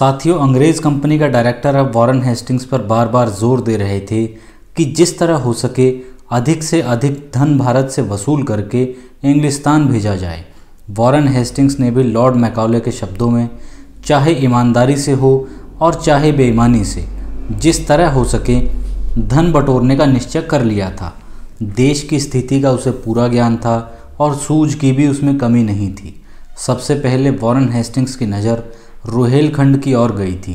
साथियों अंग्रेज कंपनी का डायरेक्टर अब वॉरन हेस्टिंग्स पर बार बार जोर दे रहे थे कि जिस तरह हो सके अधिक से अधिक धन भारत से वसूल करके इंग्लिस्तान भेजा जाए वॉरन हेस्टिंग्स ने भी लॉर्ड मैकाउले के शब्दों में चाहे ईमानदारी से हो और चाहे बेईमानी से जिस तरह हो सके धन बटोरने का निश्चय कर लिया था देश की स्थिति का उसे पूरा ज्ञान था और सूझ की भी उसमें कमी नहीं थी सबसे पहले वॉरन हेस्टिंग्स की नज़र रुहेलखंड की ओर गई थी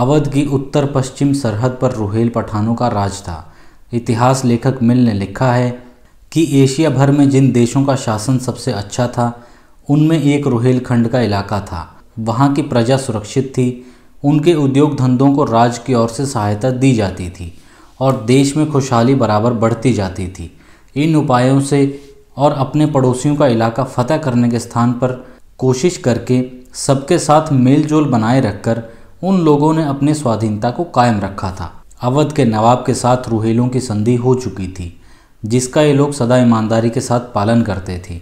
अवध की उत्तर पश्चिम सरहद पर रोहेल पठानों का राज था इतिहास लेखक मिल ने लिखा है कि एशिया भर में जिन देशों का शासन सबसे अच्छा था उनमें एक रोहेलखंड का इलाका था वहाँ की प्रजा सुरक्षित थी उनके उद्योग धंधों को राज की ओर से सहायता दी जाती थी और देश में खुशहाली बराबर बढ़ती जाती थी इन उपायों से और अपने पड़ोसियों का इलाका फतह करने के स्थान पर कोशिश करके सबके साथ मेलजोल बनाए रखकर उन लोगों ने अपने स्वाधीनता को कायम रखा था अवध के नवाब के साथ रूहेलों की संधि हो चुकी थी जिसका ये लोग सदा ईमानदारी के साथ पालन करते थे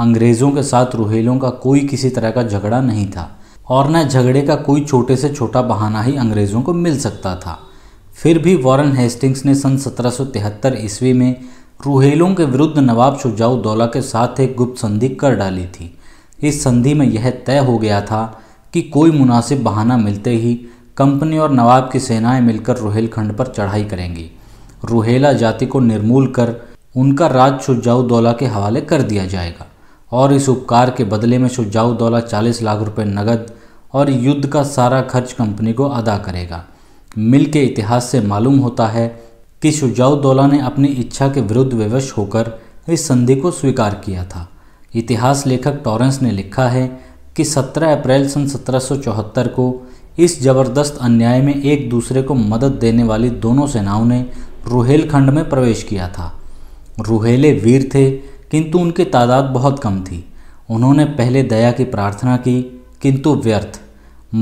अंग्रेज़ों के साथ रूहेलों का कोई किसी तरह का झगड़ा नहीं था और न झगड़े का कोई छोटे से छोटा बहाना ही अंग्रेज़ों को मिल सकता था फिर भी वॉरन हेस्टिंग्स ने सन 1773 ईस्वी में रूहेलों के विरुद्ध नवाब शुजाउद्दौला के साथ एक गुप्त संधि कर डाली थी इस संधि में यह तय हो गया था कि कोई मुनासिब बहाना मिलते ही कंपनी और नवाब की सेनाएं मिलकर रोहेलखंड पर चढ़ाई करेंगी रोहेला जाति को निर्मूल कर उनका राज शुजाउदौला के हवाले कर दिया जाएगा और इस उपकार के बदले में शुजाउदौला चालीस लाख रुपए नगद और युद्ध का सारा खर्च कंपनी को अदा करेगा मिल के इतिहास से मालूम होता है कि शुजाउदौला ने अपनी इच्छा के विरुद्ध विवश होकर इस संधि को स्वीकार किया था इतिहास लेखक टॉरेंस ने लिखा है कि 17 अप्रैल सन 1774 को इस जबरदस्त अन्याय में एक दूसरे को मदद देने वाली दोनों सेनाओं ने रुहेलखंड में प्रवेश किया था रूहेले वीर थे किंतु उनकी तादाद बहुत कम थी उन्होंने पहले दया की प्रार्थना की किंतु व्यर्थ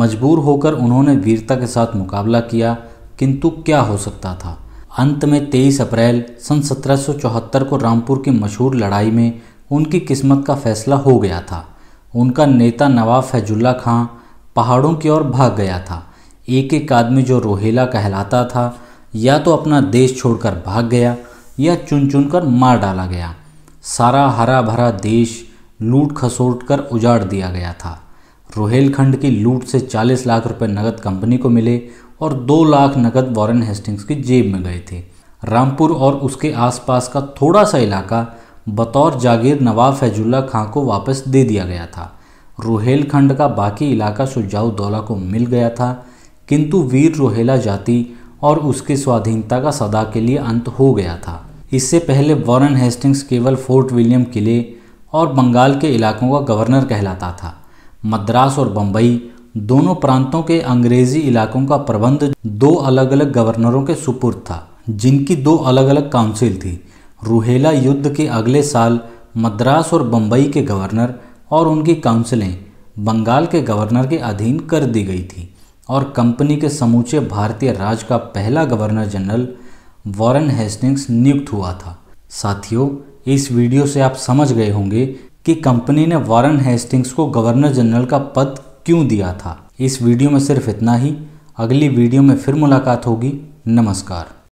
मजबूर होकर उन्होंने वीरता के साथ मुकाबला किया किंतु क्या हो सकता था अंत में 23 अप्रैल सन 1774 को रामपुर की मशहूर लड़ाई में उनकी किस्मत का फैसला हो गया था उनका नेता नवाब फैजुल्ला खां पहाड़ों की ओर भाग गया था एक एक आदमी जो रोहेला कहलाता था या तो अपना देश छोड़कर भाग गया या चुन चुन कर मार डाला गया सारा हरा भरा देश लूट खसोट कर उजाड़ दिया गया था रोहेलखंड की लूट से 40 लाख रुपए नगद कंपनी को मिले और 2 लाख नगद वॉरेन हेस्टिंग्स की जेब में गए थे रामपुर और उसके आसपास का थोड़ा सा इलाका बतौर जागीर नवाब फैजुल्ला खां को वापस दे दिया गया था रोहेलखंड का बाकी इलाका दौला को मिल गया था किंतु वीर रोहेला जाति और उसकी स्वाधीनता का सदा के लिए अंत हो गया था इससे पहले वॉरन हेस्टिंग्स केवल फोर्ट विलियम किले और बंगाल के इलाकों का गवर्नर कहलाता था मद्रास और बम्बई दोनों प्रांतों के अंग्रेजी इलाकों का प्रबंध दो अलग अलग गवर्नरों के सुपुर्द था जिनकी दो अलग अलग काउंसिल थी रूहेला युद्ध के अगले साल मद्रास और बम्बई के गवर्नर और उनकी काउंसिलें बंगाल के गवर्नर के अधीन कर दी गई थी और कंपनी के समूचे भारतीय राज का पहला गवर्नर जनरल वॉरेन हेस्टिंग्स नियुक्त हुआ था साथियों इस वीडियो से आप समझ गए होंगे कि कंपनी ने वॉरेन हेस्टिंग्स को गवर्नर जनरल का पद क्यों दिया था इस वीडियो में सिर्फ इतना ही अगली वीडियो में फिर मुलाकात होगी नमस्कार